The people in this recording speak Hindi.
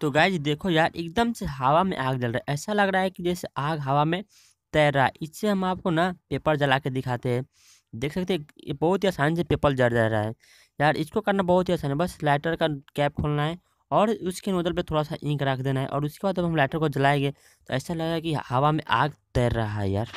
तो गाइज देखो यार एकदम से हवा में आग जल रहा है ऐसा लग रहा है कि जैसे आग हवा में तैर रहा है इससे हम आपको ना पेपर जला के दिखाते हैं देख सकते हैं बहुत ही आसानी से पेपर जल जा रहा है यार इसको करना बहुत ही आसान है बस लाइटर का कैप खोलना है और उसके नोजल पे थोड़ा सा इंक रख देना है और उसके बाद जब हम लाइटर को जलाएंगे तो ऐसा लगेगा कि हवा में आग तैर रहा है यार